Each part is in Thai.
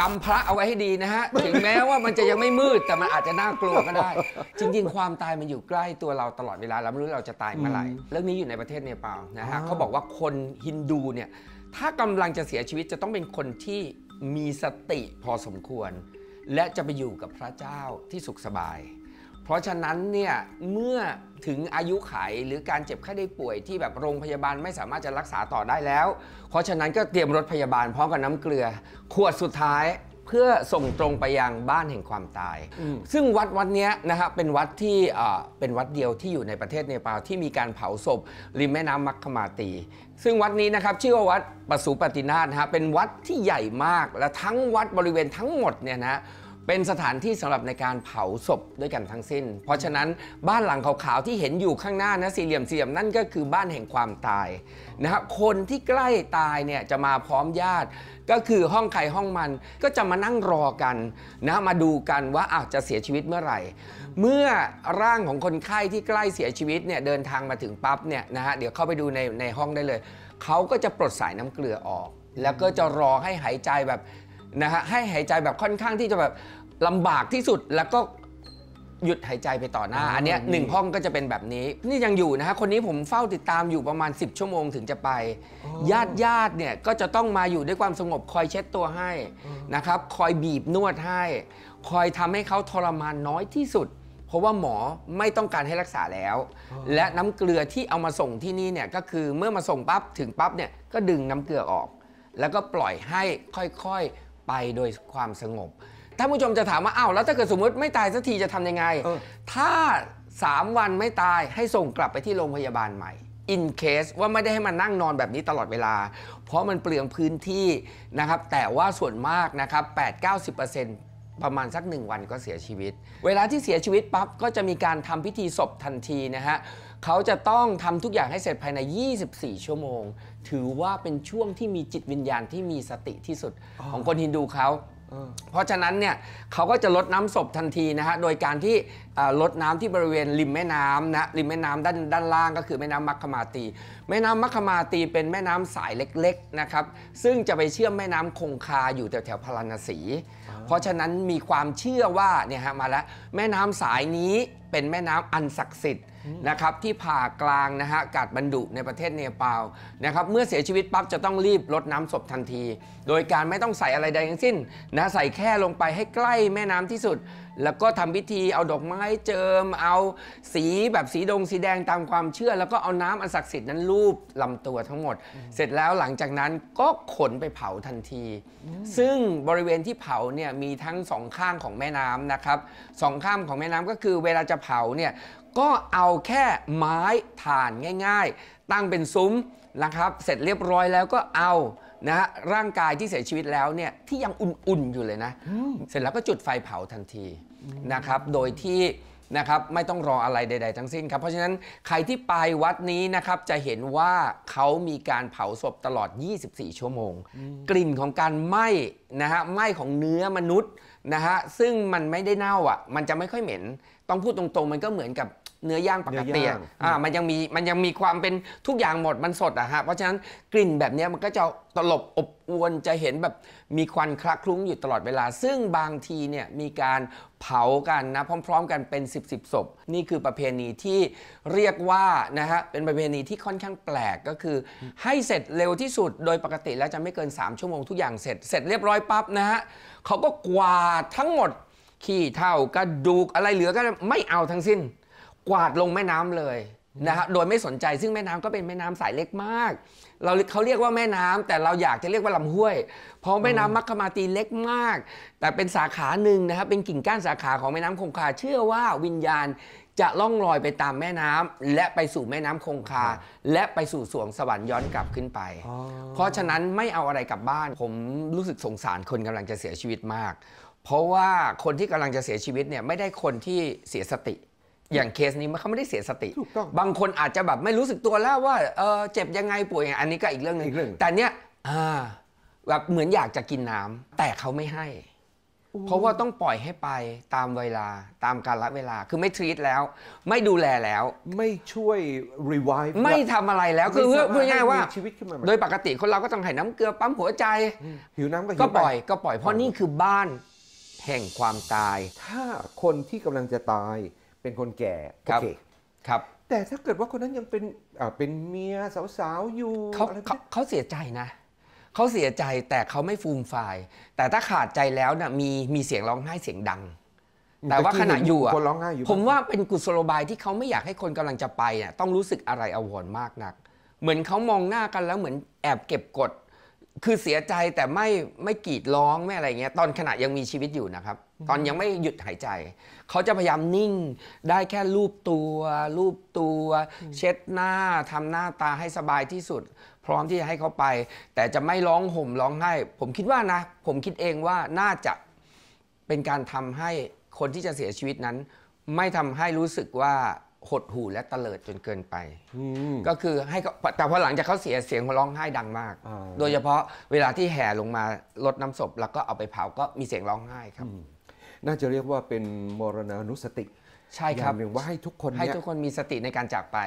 กำพระเอาไว้ให้ดีนะฮะ ถึงแม้ว่ามันจะยังไม่มืดแต่มันอาจจะน่ากลัวก็ได้จริง ๆ ความตายมันอยู่ใกล้ตัวเราตลอดเวลาเราไม่รู้เราจะตายเมื่อไหร่เรื่องนี้อยู่ในประเทศเนปาลนะฮะเขาบอกว่าคนฮินดู เนี่ย ถ้ากำลังจะเสียชีวิตจะต้องเป็นคนที่มีสติพอสมควร และจะไปอยู่กับพระเจ้าที่สุขสบายเพราะฉะนั้นเนี่ยเมื่อถึงอายุไขหรือการเจ็บไข้ได้ป่วยที่แบบโรงพยาบาลไม่สามารถจะรักษาต่อได้แล้ว เพราะฉะนั้นก็เตรียมรถพยาบาลพร้อมกับน้ำเกลือขวดสุดท้ายเพื่อส่งตรงไปยังบ้านแห่งความตาย ซึ่งวัดวัดนี้นะฮะเป็นวัดที่เป็นวัดเดียวที่อยู่ในประเทศเนปาลที่มีการเผาศพริมแม่น้ำมัคคมาตีซึ่งวัดนี้นะครับชื่อว่าวัดปสุปตินาฏฮะเป็นวัดที่ใหญ่มากและทั้งวัดบริเวณทั้งหมดเนี่ยนะเป็นสถานที่สำหรับในการเผาศพด้วยกันทั้งสิ้น เพราะฉะนั้นบ้านหลังขาวๆที่เห็นอยู่ข้างหน้านะสี่เหลี่ยมสี่เหลี่ยมนั่นก็คือบ้านแห่งความตายนะครคนที่ใกล้ตายเนี่ยจะมาพร้อมญาติก็คือห้องใครห้องมันก็จะมานั่งรอกันนะมาดูกันว่าอาจจะเสียชีวิตเมื่อไหร่ เมื่อร่างของคนไข้ที่ใกล้เสียชีวิตเนี่ยเดินทางมาถึงปั๊บเนี่ยนะฮะเดี๋ยวเข้าไปดูในในห้องได้เลยเขาก็จะปลดสายน้ำเกลือออก แล้วก็จะรอให้หายใจแบบนะฮะให้หายใจแบบค่อนข้างที่จะแบบลำบากที่สุดแล้วก็หยุดหายใจไปต่อหน้า อันนี้หนึ่งห้องก็จะเป็นแบบนี้ นี่ยังอยู่นะฮะ คนนี้ผมเฝ้าติดตามอยู่ประมาณ 10 ชั่วโมงถึงจะไป ญาติญาติเนี่ยก็จะต้องมาอยู่ด้วยความสงบ คอยเช็ดตัวให้นะครับ คอยบีบนวดให้ คอยทำให้เขาทรมานน้อยที่สุด เพราะว่าหมอไม่ต้องการให้รักษาแล้ว และน้ำเกลือที่เอามาส่งที่นี่เนี่ยก็คือเมื่อมาส่งปั๊บถึงปั๊บเนี่ยก็ดึงน้ำเกลือออก แล้วก็ปล่อยให้ค่อยๆไปโดยความสงบถ้าผู้ชมจะถามว่าอ้าวแล้วถ้าเกิดสมมติไม่ตาย สักทีจะทำยังไง ถ้า 3 วันไม่ตายให้ส่งกลับไปที่โรงพยาบาลใหม่ in case ว่าไม่ได้ให้มันนั่งนอนแบบนี้ตลอดเวลา เพราะมันเปลืองพื้นที่นะครับ แต่ว่าส่วนมากนะครับ 8-90%ประมาณสักหนึ่งวันก็เสียชีวิต เวลาที่เสียชีวิตปั๊บก็จะมีการทำพิธีศพทันทีนะฮะเขาจะต้องทำทุกอย่างให้เสร็จภายใน 24 ชั่วโมง ถือว่าเป็นช่วงที่มีจิตวิญญาณที่มีสติที่สุดของคนฮินดูเขาเพราะฉะนั้นเนี่ยเขาก็จะลดน้ำศพทันทีนะฮะโดยการที่ลดน้ำที่บริเวณริมแม่น้ำนะริมแม่น้ำด้านด้านล่าง ก็คือแม่น้ำมัคคมาตี แม่น้ำมัคคมาตี เป็นแม่น้ำสายเล็กๆนะครับซึ่งจะไปเชื่อมแม่น้ำคงคาอยู่แถวแถวพาราณสี เพราะฉะนั้นมีความเชื่อว่าเนี่ยฮะมาแล้วแม่น้ำสายนี้เป็นแม่น้ำอันศักดิ์สิทธิ์นะครับที่ผ่ากลางนะฮะกาดบรรดุในประเทศเนปาลนะครับเมื่อเสียชีวิตปั๊บจะต้องรีบลดน้ำศพทันที โดยการไม่ต้องใส่อะไรใดทั้งสิ้นนะใส่แค่ลงไปให้ใกล้แม่น้ำที่สุดแล้วก็ทำพิธีเอาดอกไม้เจิม เอาสีแบบสีดงสีแดงตามความเชื่อ แล้วก็เอาน้ำอันศักดิ์สิทธิ์นั้นรูปลำตัวทั้งหมด เสร็จแล้วหลังจากนั้นก็ขนไปเผาทันที ซึ่งบริเวณที่เผาเนี่ยมีทั้งสองข้างของแม่น้ำนะครับสองข้างของแม่น้ำก็คือเวลาจะเผาเนี่ยก็เอาแค่ไม้ถ่านง่าย ๆ ตั้งเป็นซุ้มนะครับ เสร็จเรียบร้อยแล้วก็เอานะร่างกายที่เสียชีวิตแล้วเนี่ยที่ยังอุ่นๆอยู่เลยนะ เสร็จแล้วก็จุดไฟเผาทันทีนะครับโดยที่นะครับไม่ต้องรออะไรใดๆ ทั้งสิ้นครับเพราะฉะนั้น ใครที่ไปวัดนี้นะครับจะเห็นว่าเขามีการเผาศพตลอด 24 ชั่วโมง กลิ่นของการไหม้นะฮะไหม้ของเนื้อมนุษย์นะฮะซึ่งมันไม่ได้เน่าอ่ะ มันจะไม่ค่อยเหม็น ต้องพูดตรงๆ มันก็เหมือนกับเนื้อย่างปกติอ่ามันยังมี มันยังมีความเป็นทุกอย่างหมดมันสดอะฮะ เพราะฉะนั้นกลิ่นแบบนี้มันก็จะตลบอบอวน จะเห็นแบบมีควันคละคลุ้งอยู่ตลอดเวลา ซึ่งบางทีเนี่ยมีการเผากันนะ พร้อมๆกันเป็น 10บสศพ นี่คือประเพณีที่เรียกว่านะฮะ เป็นประเพณีที่ค่อนข้างแปลกก็คือให้เสร็จเร็วที่สุดโดยปกติแล้วจะไม่เกิน3ชั่วโมงทุกอย่างเสร็จ เสร็จเรียบร้อยปั๊บนะฮะเขาก็กวาดทั้งหมดขี้เท่ากระดูกอะไรเหลือก็ไม่เอาทั้งสิ้นกวาดลงแม่น้ำเลยนะฮะโดยไม่สนใจซึ่งแม่น้ำก็เป็นแม่น้ำสายเล็กมาก เราเขาเรียกว่าแม่น้ำ แต่เราอยากจะเรียกว่าลำห้วย เพราะแม่น้ำมัคคมาตีเล็กมาก แต่เป็นสาขาหนึ่งนะครับเป็นกิ่งก้านสาขาของแม่น้ำคงคา เชื่อว่าวิญญาณจะล่องลอยไปตามแม่น้ำ และไปสู่แม่น้ำคงคา และไปสู่สวงสวรรค์ย้อนกลับขึ้นไป เพราะฉะนั้นไม่เอาอะไรกลับบ้านผมรู้สึกสงสารคนกำลังจะเสียชีวิตมาก เพราะว่าคนที่กำลังจะเสียชีวิตเนี่ยไม่ได้คนที่เสียสติอย่างเคสนี้มันเขาไม่ได้เสียสติ บางคนอาจจะแบบไม่รู้สึกตัวแล้วว่า เออเจ็บยังไงป่วยยังไง อันนี้ก็อีกเรื่องนึงแต่เนี้ย อ่า แบบเหมือนอยากจะกินน้ำ แต่เขาไม่ให้ เพราะว่าต้องปล่อยให้ไปตามเวลาตามการลเวลา คือไม่ทรีตแล้ว ไม่ดูแลแล้ว ไม่ช่วยรีไวฟ์ ไม่ทำอะไรแล้วคือเพื่อง่ายว่า โดยปกติคนเราก็ต้องให้น้ำเกลือปั๊มหัวใจหิวน้ำก็ปล่อยก็ปล่อยเพราะนี่คือบ้านแห่งความตาย ถ้าคนที่กำลังจะตายเป็นคนแก่โอเคครับ แต่ถ้าเกิดว่าคนนั้นยังเป็นเป็นเมียสาวๆอยู่เขาเขาเสียใจนะเขาเสียใจแต่เขาไม่ฟูมไฟล์แต่ถ้าขาดใจแล้วนะ่ะมีมีเสียงร้องไห้เสียงดังแต่ว่าขณะอยู่อ่ะผมว่าเป็นกุศโลบายที่เขาไม่อยากให้คนกำลังจะไปอ่ะต้องรู้สึกอะไรอววรมากนัก เหมือนเขามองหน้ากันแล้วเหมือนแอบเก็บกดคือเสียใจแต่ไม่ไม่กรีดร้องไม่อะไรเงี้ย ตอนขณะยังมีชีวิตอยู่นะครับ ตอนยังไม่หยุดหายใจ เขาจะพยายามนิ่ง ได้แค่รูปตัวรูปตัว เช็ดหน้าทำหน้าตาให้สบายที่สุด พร้อมที่จะให้เขาไป แต่จะไม่ร้องห่มร้องไห้ ผมคิดว่านะ ผมคิดเองว่าน่าจะเป็นการทำให้คนที่จะเสียชีวิตนั้น ไม่ทำให้รู้สึกว่าหดหู่และเตลิดจนเกินไปก็คือให้เขาแต่พอหลังจากเขาเสียเสียงเขาร้องไห้ดังมาก โดยเฉพาะเวลาที่แห่ลงมาลดน้ำศพแล้วก็เอาไปเผาก็มีเสียงร้องไห้ครับน่าจะเรียกว่าเป็นมรณานุสติใช่ครับหนึ่งว่าให้ทุกคนให้ทุกคนมีสติในการจากไป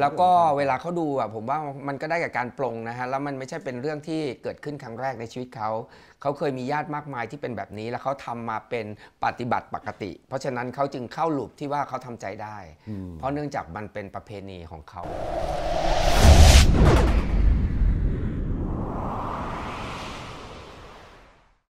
แล้วก็เวลาเขาดูอ่ะผมว่ามันก็ได้กับการปรงนะฮะแล้วมันไม่ใช่เป็นเรื่องที่เกิดขึ้นครั้งแรกในชีวิตเขาเขาเคยมีญาติมากมายที่เป็นแบบนี้ แล้วเขาทำมาเป็นปฏิบัติปกติ เพราะฉะนั้นเขาจึงเข้าหลุมที่ว่าเขาทำใจได้ เพราะเนื่องจากมันเป็นประเพณีของเขา